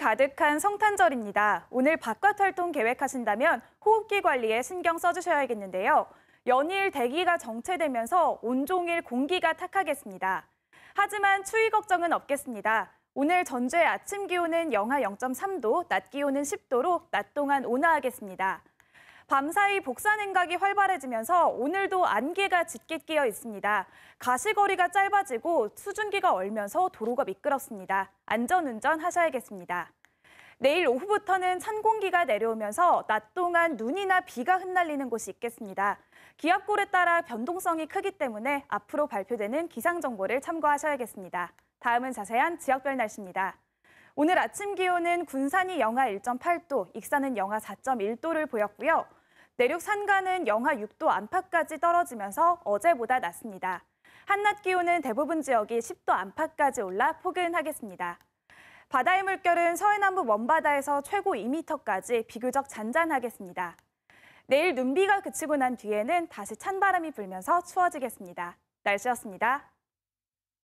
가득한 성탄절입니다. 오늘 바깥 활동 계획하신다면 호흡기 관리에 신경 써주셔야겠는데요. 연일 대기가 정체되면서 온종일 공기가 탁하겠습니다. 하지만 추위 걱정은 없겠습니다. 오늘 전주의 아침 기온은 영하 0.3도, 낮 기온은 10도로 낮 동안 온화하겠습니다. 밤사이 복사 냉각이 활발해지면서 오늘도 안개가 짙게 끼어 있습니다. 가시거리가 짧아지고 수증기가 얼면서 도로가 미끄럽습니다. 안전운전 하셔야겠습니다. 내일 오후부터는 찬 공기가 내려오면서 낮 동안 눈이나 비가 흩날리는 곳이 있겠습니다. 기압골에 따라 변동성이 크기 때문에 앞으로 발표되는 기상 정보를 참고하셔야겠습니다. 다음은 자세한 지역별 날씨입니다. 오늘 아침 기온은 군산이 영하 1.8도, 익산은 영하 4.1도를 보였고요. 내륙 산간은 영하 6도 안팎까지 떨어지면서 어제보다 낮습니다. 한낮 기온은 대부분 지역이 10도 안팎까지 올라 포근하겠습니다. 바다의 물결은 서해남부 먼바다에서 최고 2m까지 비교적 잔잔하겠습니다. 내일 눈비가 그치고 난 뒤에는 다시 찬바람이 불면서 추워지겠습니다. 날씨였습니다.